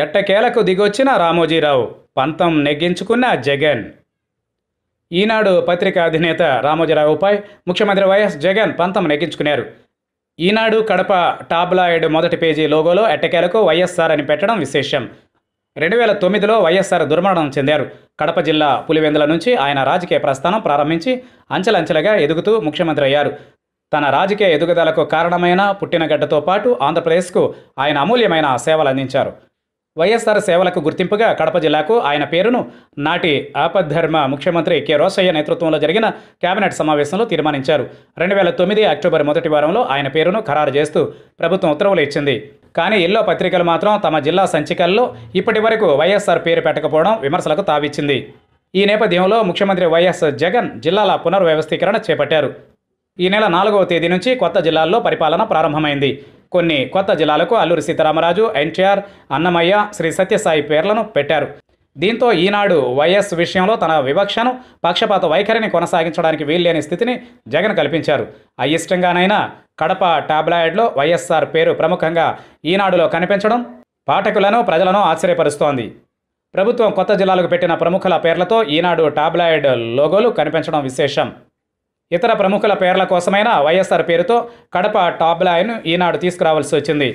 ఎట్టకేలకు దిగొచ్చిన రామోజీరావు పంతం నెగ్గించుకున్న జగన్ ఈనాడు పత్రిక అధినేత రామోజీరావుపై ముఖ్యమంత్రి వైఎస్ జగన్ పంతం నెగ్గించుకున్నారు ఈనాడు కడప టాబ్లాయిడ్ మొదటి పేజీ లోగోలో ఎట్టకేలకు వైఎస్ఆర్ అని పెట్టడం విశేషం రెండు వేల తొమ్మిదిలో వైఎస్ఆర్ దుర్మరణం చెందారు కడప జిల్లా పులివెందుల నుంచి ఆయన రాజకీయ ప్రస్థానం ప్రారంభించి అంచెలంచెలుగా ఎదుగుతూ ముఖ్యమంత్రి అయ్యారు తన రాజకీయ ఎదుగుదలకు కారణమైన పుట్టినగడ్డతో పాటు ఆంధ్రప్రదేశ్కు ఆయన అమూల్యమైన సేవలు అందించారు వైఎస్ఆర్ సేవలకు గుర్తింపుగా కడప జిల్లాకు ఆయన పేరును నాటి ఆపద్ధర్మ ముఖ్యమంత్రి కె రోసయ్య నేతృత్వంలో జరిగిన కేబినెట్ సమావేశంలో తీర్మానించారు రెండు వేల తొమ్మిది అక్టోబర్ మొదటి వారంలో ఆయన పేరును ఖరారు చేస్తూ ప్రభుత్వం ఉత్తర్వులు ఇచ్చింది కానీ ఎల్లో పత్రికలు మాత్రం తమ జిల్లా సంచికల్లో ఇప్పటి వరకు వైఎస్ఆర్ పేరు పెట్టకపోవడం విమర్శలకు తావిచ్చింది ఈ నేపథ్యంలో ముఖ్యమంత్రి వైఎస్ జగన్ జిల్లాల పునర్వ్యవస్థీకరణ చేపట్టారు ఈ నెల నాలుగవ తేదీ నుంచి కొత్త జిల్లాల్లో పరిపాలన ప్రారంభమైంది కొన్ని కొత్త జిల్లాలకు అల్లూరి సీతారామరాజు ఎన్టీఆర్ అన్నమయ్య శ్రీ సత్యసాయి పేర్లను పెట్టారు దీంతో ఈనాడు వైఎస్ విషయంలో తన వివక్షను పక్షపాత వైఖరిని కొనసాగించడానికి వీల్లేని స్థితిని జగన్ కల్పించారు అయిష్టంగానైనా కడప టాబ్లాయిడ్లో వైఎస్ఆర్ పేరు ప్రముఖంగా ఈనాడులో కనిపించడం పాఠకులను ప్రజలను ఆశ్చర్యపరుస్తోంది ప్రభుత్వం కొత్త జిల్లాలకు పెట్టిన ప్రముఖుల పేర్లతో ఈనాడు టాబ్లాయిడ్ లోగోలు కనిపించడం విశేషం ఇతర ప్రముఖుల పేర్ల కోసమైన వైఎస్ఆర్ పేరుతో కడప టాప్ లాయన్ ఈనాడు తీసుకురావాల్సి వచ్చింది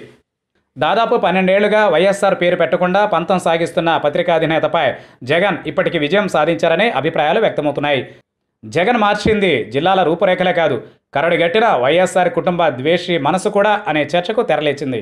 దాదాపు పన్నెండేళ్లుగా వైఎస్ఆర్ పేరు పెట్టకుండా పంతం సాగిస్తున్న పత్రికాధినేతపై జగన్ ఇప్పటికి విజయం సాధించారనే అభిప్రాయాలు వ్యక్తమవుతున్నాయి జగన్ మార్చింది జిల్లాల రూపురేఖలే కాదు కరడుగట్టిన వైఎస్ఆర్ కుటుంబ ద్వేషి మనసు కూడా అనే చర్చకు తెరలేచింది